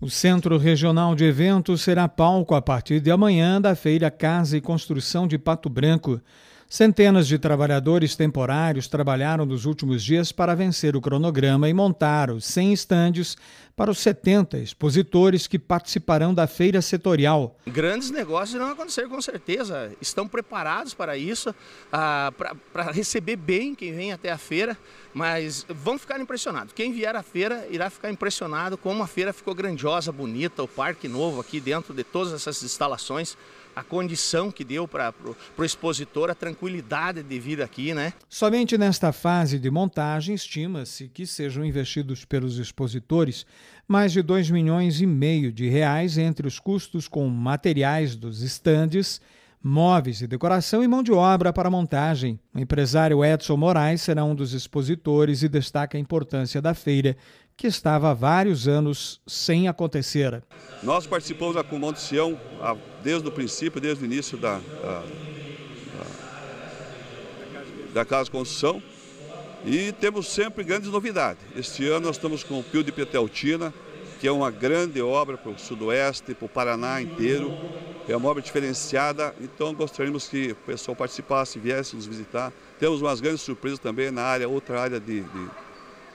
O Centro Regional de Eventos será palco a partir de amanhã da Feira Casa e Construção de Pato Branco. Centenas de trabalhadores temporários trabalharam nos últimos dias para vencer o cronograma e montar os 100 estandes para os 70 expositores que participarão da feira setorial. Grandes negócios irão acontecer com certeza, estão preparados para isso, ah, para receber bem quem vem até a feira, mas vão ficar impressionados. Quem vier à feira irá ficar impressionado como a feira ficou grandiosa, bonita, o parque novo aqui dentro de todas essas instalações a condição que deu para o expositor, a tranquilidade de vir aqui, né? Somente nesta fase de montagem estima-se que sejam investidos pelos expositores mais de 2 milhões e meio de reais entre os custos com materiais dos estandes, móveis e decoração e mão de obra para montagem. O empresário Edson Moraes será um dos expositores e destaca a importância da feira, que estava há vários anos sem acontecer. Nós participamos da Comão de Sião desde o princípio, desde o início da, da, da Casa de Construção e temos sempre grandes novidades. Este ano nós estamos com o Pio de Peteltina, que é uma grande obra para o Sudoeste, para o Paraná inteiro. É uma obra diferenciada, então gostaríamos que o pessoal participasse, viesse nos visitar. Temos umas grandes surpresas também na área, outra área de, de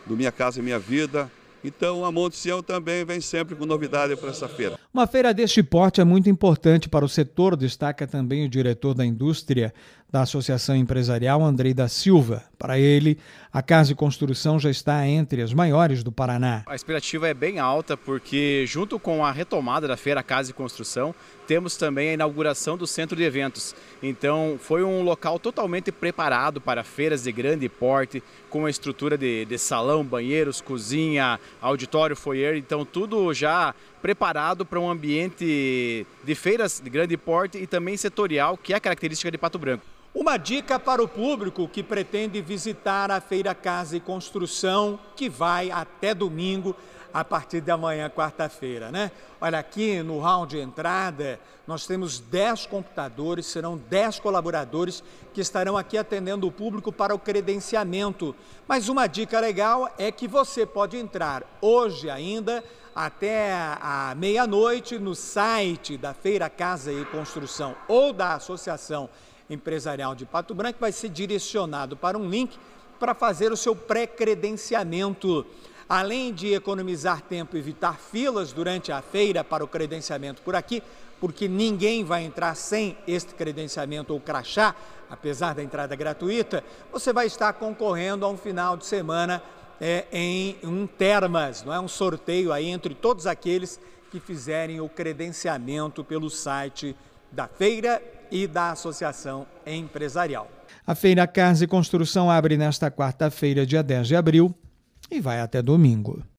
do Minha Casa e Minha Vida. Então, a Monte Sião também vem sempre com novidade para essa feira. Uma feira deste porte é muito importante para o setor, destaca também o diretor da indústria da Associação Empresarial Andrei da Silva. Para ele, a casa de construção já está entre as maiores do Paraná. A expectativa é bem alta porque, junto com a retomada da feira Casa de Construção, temos também a inauguração do centro de eventos. Então, foi um local totalmente preparado para feiras de grande porte, com a estrutura de, de salão, banheiros, cozinha, auditório, foyer. Então, tudo já preparado para um ambiente de feiras de grande porte e também setorial, que é a característica de Pato Branco. Uma dica para o público que pretende visitar a Feira Casa e Construção, que vai até domingo, a partir de amanhã, quarta-feira, né? Olha, aqui no round de entrada, nós temos 10 computadores, serão 10 colaboradores que estarão aqui atendendo o público para o credenciamento. Mas uma dica legal é que você pode entrar hoje ainda até a meia-noite no site da Feira Casa e Construção ou da Associação Empresarial de Pato Branco, vai ser direcionado para um link para fazer o seu pré-credenciamento. Além de economizar tempo e evitar filas durante a feira para o credenciamento por aqui, porque ninguém vai entrar sem este credenciamento ou crachá, apesar da entrada gratuita, você vai estar concorrendo a um final de semana é, em um termas, não é um sorteio aí entre todos aqueles que fizerem o credenciamento pelo site da feira e da Associação Empresarial. A Feira Casa e Construção abre nesta quarta-feira, dia 10 de abril, e vai até domingo.